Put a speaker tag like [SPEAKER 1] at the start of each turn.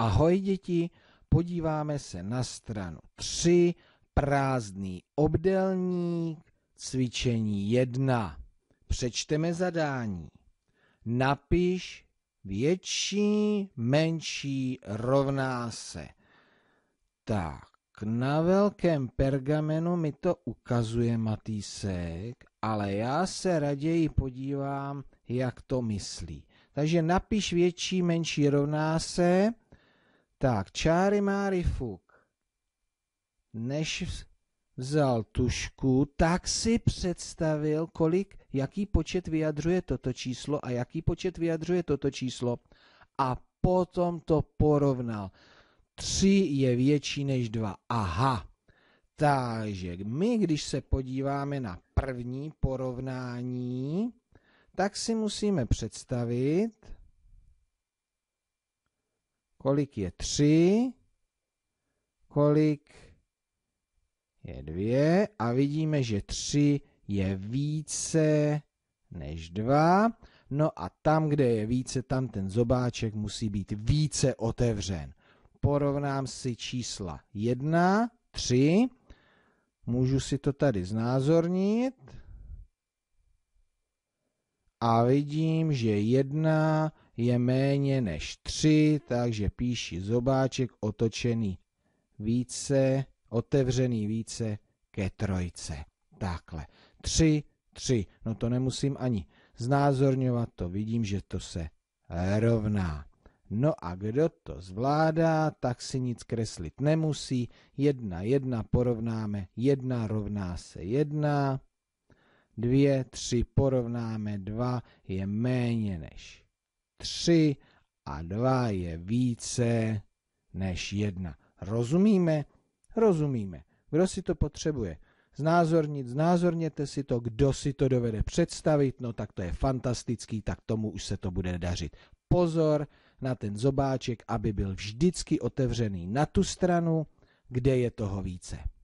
[SPEAKER 1] Ahoj děti, podíváme se na stranu 3, prázdný obdelník, cvičení 1. Přečteme zadání. Napiš větší, menší rovná se. Tak, na velkém pergamenu mi to ukazuje Matýsek, ale já se raději podívám, jak to myslí. Takže napiš větší, menší rovná se tak, čáry máry fuk. Než vzal tušku, tak si představil, kolik, jaký počet vyjadřuje toto číslo a jaký počet vyjadřuje toto číslo a potom to porovnal. 3 je větší než 2. Aha. Takže my, když se podíváme na první porovnání, tak si musíme představit, kolik je 3, kolik je 2 a vidíme, že 3 je více než 2. No a tam, kde je více, tam ten zobáček musí být více otevřen. Porovnám si čísla 1, 3, můžu si to tady znázornit a vidím, že jedna je méně než tři, takže píši zobáček otočený více, otevřený více ke trojce. Takhle. Tři, tři. No to nemusím ani znázorňovat, to vidím, že to se rovná. No a kdo to zvládá, tak si nic kreslit nemusí. Jedna, jedna porovnáme. Jedna rovná se jedna. 2, 3 porovnáme 2 je méně než 3 a 2 je více než 1. Rozumíme? Rozumíme. Kdo si to potřebuje? Znázornit, znázorněte si to, kdo si to dovede představit, no tak to je fantastický, tak tomu už se to bude dařit. Pozor na ten zobáček, aby byl vždycky otevřený na tu stranu, kde je toho více.